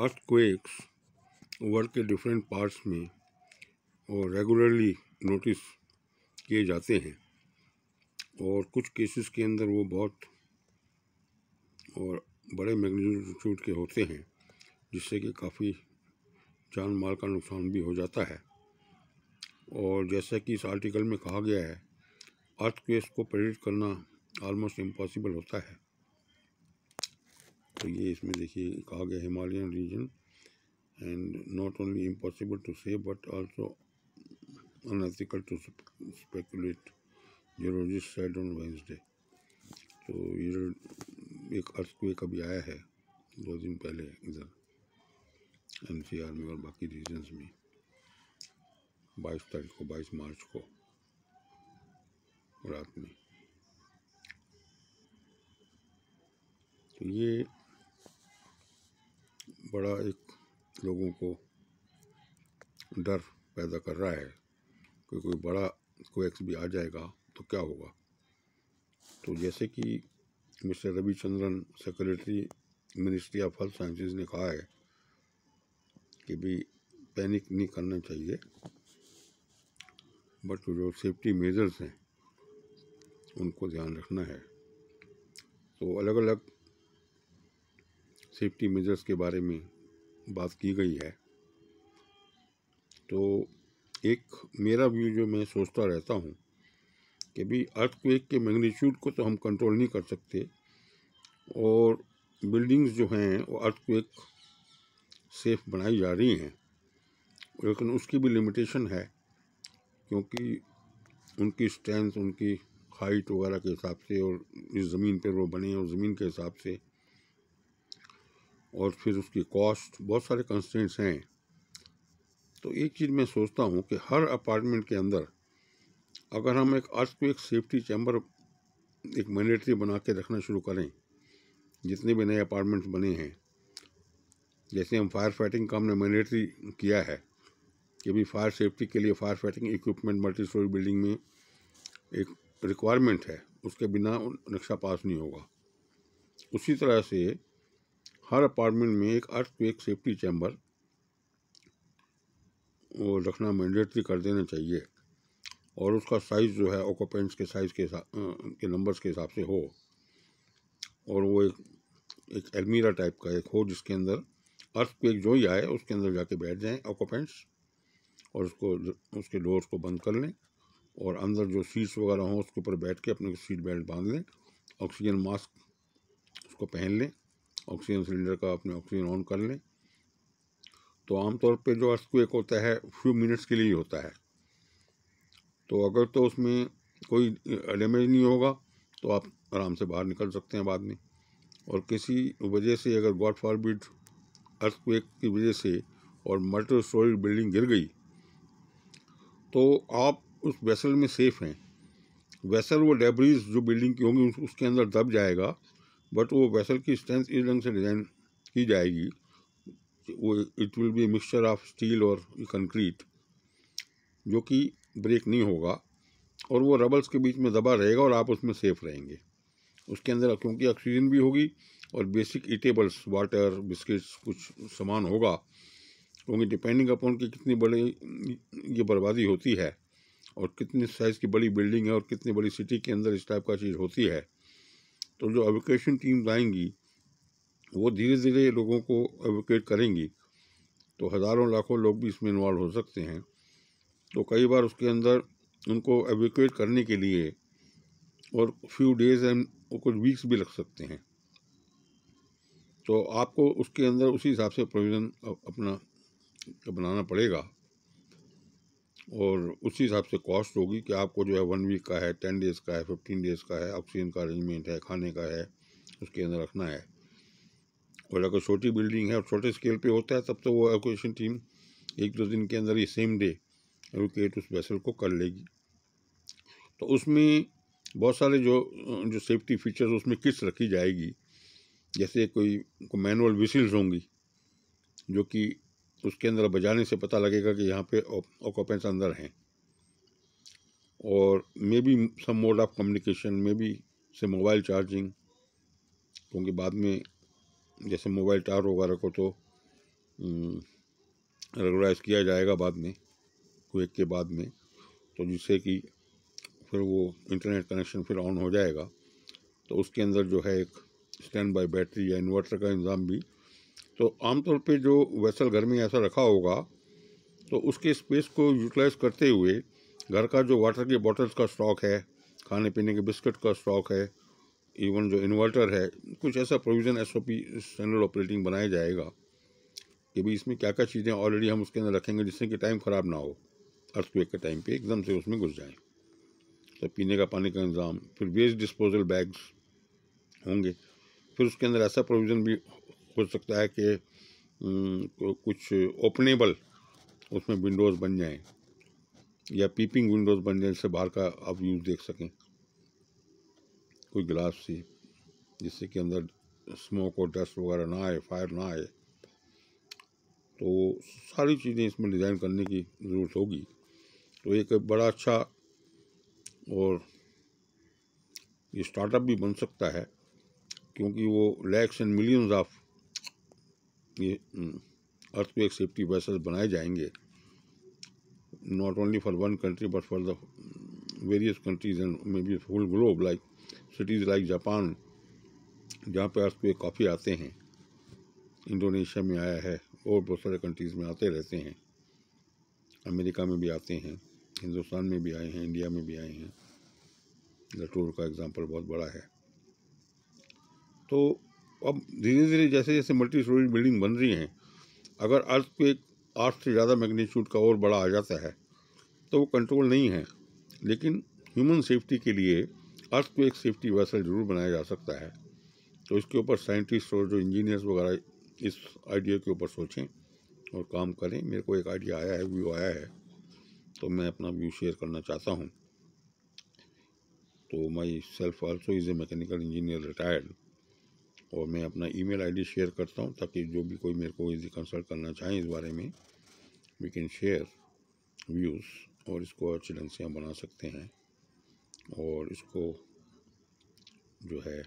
Earthquakes world के different parts में और रेगुलरली नोटिस किए जाते हैं और कुछ केसेस के अंदर वो बहुत और बड़े मैग्नीट्यूड के होते हैं जिससे कि काफ़ी जान माल का नुकसान भी हो जाता है और जैसा कि इस आर्टिकल में कहा गया है अर्थ को प्रेडिक्ट करना ऑलमोस्ट इम्पॉसिबल होता है तो ये इसमें देखिए कहा गया Himalayan region and not only impossible to say but also unethical to speculate geologist said on Wednesday तो ये एक अर्थक्वेक अभी आया है दो दिन पहले इधर एन में और बाकी रीजन्स में बाईस तारीख को बाईस मार्च को रात में तो ये बड़ा एक लोगों को डर पैदा कर रहा है कि कोई बड़ा कोएक्स भी आ जाएगा तो क्या होगा तो जैसे कि mister Ravichandran secretary ministry of health sciences ने कहा है कि भी पैनिक नहीं करना चाहिए बट जो सेफ्टी मेजर्स हैं उनको ध्यान रखना है तो अलग अलग सेफ्टी मेजर्स के बारे में बात की गई है तो एक मेरा व्यू जो मैं सोचता रहता हूँ कि भाई अर्थक्वेक के मैग्नीट्यूड को तो हम कंट्रोल नहीं कर सकते और बिल्डिंग्स जो हैं वो अर्थक्वेक सेफ बनाई जा रही हैं लेकिन उसकी भी लिमिटेशन है क्योंकि उनकी स्ट्रेंथ उनकी हाइट वगैरह के हिसाब से और इस ज़मीन पर वो बने और ज़मीन के हिसाब से और फिर उसकी कॉस्ट बहुत सारे कंस्टेंट्स हैं तो एक चीज़ मैं सोचता हूँ कि हर अपार्टमेंट के अंदर अगर हम एक को एक सेफ्टी चैम्बर एक मैंडेटरी बना के रखना शुरू करें जितने भी नए अपार्टमेंट्स बने हैं जैसे हम फायर फाइटिंग का हमने मैंडेटरी किया है कि भी फायर सेफ्टी के लिए fire fighting equipment multi storey building में एक रिक्वायरमेंट है उसके बिना नक्शा पास नहीं होगा उसी तरह से हर अपार्टमेंट में एक अर्थ एक सेफ्टी चैम्बर वो रखना मैंडेटरी कर देना चाहिए और उसका साइज़ जो है ऑक्यूपेंट्स के साइज़ के के नंबर्स के हिसाब से हो और वो एक एक अलमीरा टाइप का एक हो जिसके अंदर अर्थ पे जो ही आए उसके अंदर जाके बैठ जाएं ऑक्यूपेंट्स और उसको उसके डोर्स को बंद कर लें और अंदर जो सीट्स वगैरह हों उसके ऊपर बैठ के अपने सीट बेल्ट बांध लें ऑक्सीजन मास्क उसको पहन लें ऑक्सीजन सिलेंडर का आपने ऑक्सीजन ऑन कर लें तो आमतौर पे जो अर्थक्वेक होता है फ्यू मिनट्स के लिए होता है तो अगर तो उसमें कोई डैमेज नहीं होगा तो आप आराम से बाहर निकल सकते हैं बाद में और किसी वजह से अगर गॉड फॉरबिड अर्थक्वेक की वजह से और मल्टी स्टोरी बिल्डिंग गिर गई तो आप उस वेसल में सेफ़ हैं वेसल वो डेबरीज जो बिल्डिंग की होंगी उसके अंदर दब जाएगा बट वो वैसल की स्ट्रेंथ इस ढंग से डिज़ाइन की जाएगी वो it will be mixture of steel और कंक्रीट जो कि ब्रेक नहीं होगा और वो रबल्स के बीच में दबा रहेगा और आप उसमें सेफ रहेंगे उसके अंदर क्योंकि ऑक्सीजन भी होगी और बेसिक ईटेबल्स वाटर बिस्किट्स कुछ सामान होगा क्योंकि डिपेंडिंग अपॉन कि कितनी बड़ी ये बर्बादी होती है और कितनी साइज़ की बड़ी बिल्डिंग है और कितनी बड़ी सिटी के अंदर इस टाइप का चीज़ होती है तो जो एवोकेशन टीम्स आएंगी वो धीरे धीरे लोगों को एवोकेट करेंगी तो हज़ारों लाखों लोग भी इसमें इन्वॉल्व हो सकते हैं तो कई बार उसके अंदर उनको एवोकेट करने के लिए और फ्यू डेज एंड कुछ वीक्स भी लग सकते हैं तो आपको उसके अंदर उसी हिसाब से प्रोविज़न अपना बनाना पड़ेगा और उसी हिसाब से कॉस्ट होगी कि आपको जो है वन वीक का है टेन डेज़ का है फिफ्टीन डेज़ का है ऑक्सीजन का अरेंजमेंट है खाने का है उसके अंदर रखना है और अगर छोटी बिल्डिंग है और छोटे स्केल पे होता है तब तो वो एवोकेशन टीम एक दो दिन के अंदर ही सेम डे एवोकेट उस वेसल को कर लेगी तो उसमें बहुत सारे जो जो सेफ्टी फीचर्स उसमें किट्स रखी जाएगी जैसे कोई को मैनुअल विसिल्स होंगी जो कि उसके अंदर बजाने से पता लगेगा कि यहाँ पे ऑक्यूपेंट्स अंदर हैं और may be some mode of communication may be से मोबाइल चार्जिंग क्योंकि बाद में जैसे मोबाइल टावर वगैरह को तो रेगुलाइज हम्म, किया जाएगा बाद में क्वेक के बाद में तो जिससे कि फिर वो इंटरनेट कनेक्शन फिर ऑन हो जाएगा तो उसके अंदर जो है एक स्टैंड बाई बैटरी या इन्वर्टर का इंतज़ाम भी तो आमतौर पे जो वैसल घर में ऐसा रखा होगा तो उसके स्पेस को यूटिलाइज करते हुए घर का जो वाटर की बॉटल्स का स्टॉक है खाने पीने के बिस्किट का स्टॉक है इवन जो इन्वर्टर है कुछ ऐसा प्रोविज़न एस स्टैंडर्ड ऑपरेटिंग बनाया जाएगा कि भाई इसमें क्या क्या चीज़ें ऑलरेडी हम उसके अंदर रखेंगे जिससे कि टाइम ख़राब ना हो अर्थक्वेक के टाइम पे एकदम से उसमें घुस जाएं तो पीने का पानी का इंतज़ाम फिर वेस्ट डिस्पोजल बैग्स होंगे फिर उसके अंदर ऐसा प्रोविज़न भी हो सकता है कि कुछ ओपनेबल उसमें विंडोज़ बन जाए या पीपिंग विंडोज़ बन जाए जिससे बाहर का आप यूज़ देख सकें कोई ग्लास सी जिससे कि अंदर स्मोक और डस्ट वगैरह ना आए फायर ना आए तो सारी चीज़ें इसमें डिज़ाइन करने की ज़रूरत होगी तो एक बड़ा अच्छा और ये स्टार्टअप भी बन सकता है क्योंकि वो लैक्स एंड मिलियंस ऑफ ये अर्थक्वेक सेफ्टी वैसल बनाए जाएंगे not only for one country but for the various countries and may be whole globe like cities like Japan जहाँ पे अर्थक्वेक काफ़ी आते हैं इंडोनेशिया में आया है और बहुत सारे कंट्रीज़ में आते रहते हैं अमेरिका में भी आते हैं हिंदुस्तान में भी आए हैं इंडिया में भी आए हैं लटोर का एग्ज़ाम्पल बहुत बड़ा है तो अब धीरे धीरे जैसे जैसे मल्टी स्टोरी बिल्डिंग बन रही हैं अगर अर्थ पे आठ से ज़्यादा मैग्नीट्यूड का और बड़ा आ जाता है तो वो कंट्रोल नहीं है लेकिन ह्यूमन सेफ्टी के लिए अर्थ को एक सेफ्टी वैसल जरूर बनाया जा सकता है तो इसके ऊपर साइंटिस्ट और जो इंजीनियर्स वगैरह इस आइडिया के ऊपर सोचें और काम करें मेरे को एक आइडिया आया है व्यू आया है तो मैं अपना व्यू शेयर करना चाहता हूँ तो myself also is a mechanical engineer retired और मैं अपना ईमेल आईडी शेयर करता हूँ ताकि जो भी कोई मेरे को यदि कंसल्ट करना चाहें इस बारे में वी कैन शेयर व्यूज़ और इसको अच्छे ढंग से हम बना सकते हैं और इसको जो है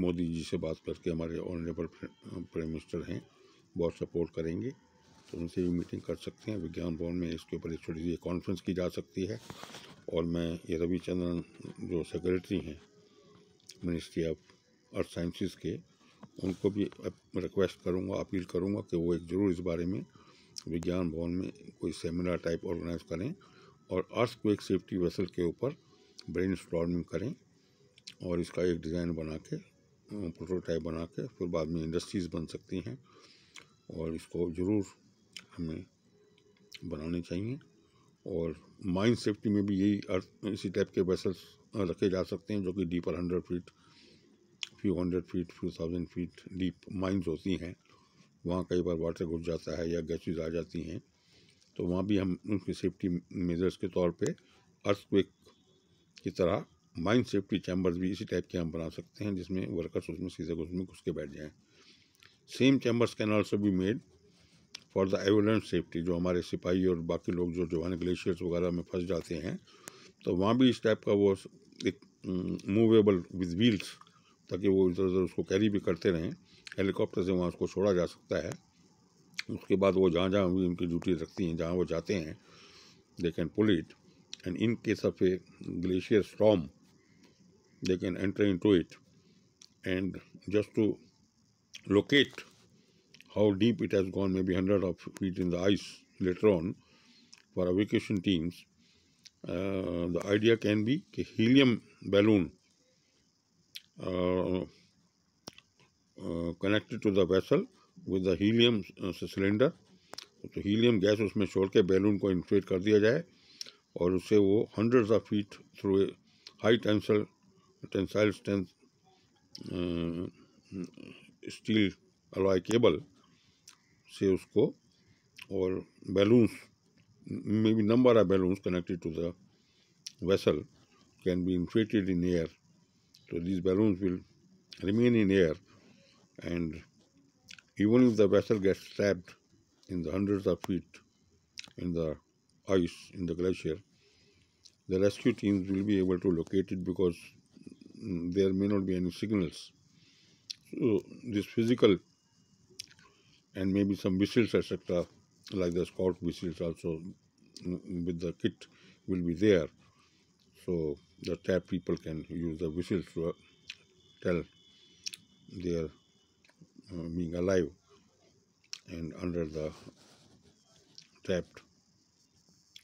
मोदी जी से बात करके हमारे ऑनरेबल प्राइम मिनिस्टर हैं बहुत सपोर्ट करेंगे तो उनसे भी मीटिंग कर सकते हैं विज्ञान भवन में इसके ऊपर एक छोटी सी कॉन्फ्रेंस की जा सकती है और मैं ये रविचंद्रन जो सेक्रेटरी हैं मिनिस्ट्री ऑफ अर्थ साइंसिस के उनको भी रिक्वेस्ट करूँगा अपील करूँगा कि वो एक ज़रूर इस बारे में विज्ञान भवन में कोई सेमिनार टाइप ऑर्गेनाइज करें और अर्थ को एक सेफ्टी वेसल के ऊपर ब्रेन करें और इसका एक डिज़ाइन बना के प्रोटोटाइप बना के फिर बाद में इंडस्ट्रीज़ बन सकती हैं और इसको ज़रूर हमें बनाने चाहिए और माइन सेफ्टी में भी यही अर्थ इसी टाइप के वेसल्स रखे जा सकते हैं जो कि deeper hundred feet few hundred feet few thousand feet deep mines होती हैं वहाँ कई बार वाटर घुस जाता है या गैसेज आ जाती हैं तो वहाँ भी हम उनकी सेफ्टी मेजर्स के तौर पे अर्थक्वेक की तरह माइन सेफ्टी चैम्बर्स भी इसी टाइप के हम बना सकते हैं जिसमें वर्कर्स उसमें सीधे घुस में घुस के बैठ जाएँ same chambers can also be made for the avalanche safety जो हमारे सिपाही और बाकी लोग जो जवान ग्लेशियर्स वगैरह में फंस जाते हैं तो वहाँ भी इस टाइप का वो एक मूवेबल विद व्हील्स ताकि वो इधर उधर उसको कैरी भी करते रहें हेलीकॉप्टर से वहाँ उसको छोड़ा जा सकता है उसके बाद वो जहाँ जहाँ भी उनकी ड्यूटी रखती हैं जहाँ वो जाते हैं they can pull it and in case of a glacier storm they can enter into it and just to locate how deep it has gone, maybe 100 of feet in the ice later on for evacuation teams. Teams the idea can be कि helium balloon connected to the vessel with the helium cylinder तो helium gas उसमें छोड़ के balloon को inflate कर दिया जाए और उससे वो hundreds of feet through high tensile tensile strength steel alloy cable से उसको और balloons may be number of balloons connected to the vessel can be inflated in air So these balloons will remain in air and even if the vessel gets trapped in the hundreds of feet in the ice in the glacier, the rescue teams will be able to locate it because mm, there may not be any signals. So this physical and maybe some whistles etc like the scout whistles also mm, with the kit will be there. So the tap people can use the whistle to tell they are uh, being alive and under the trapped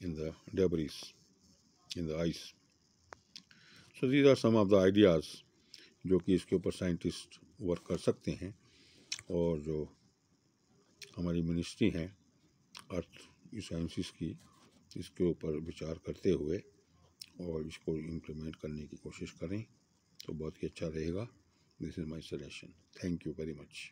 in the debris in the ice so these are some of the ideas जो कि इसके ऊपर scientist work कर सकते हैं और जो हमारी मिनिस्ट्री है अर्थ साइंसिस की इसके ऊपर विचार करते हुए और इसको इम्प्लीमेंट करने की कोशिश करें तो बहुत ही अच्छा रहेगा this is my suggestion thank you very much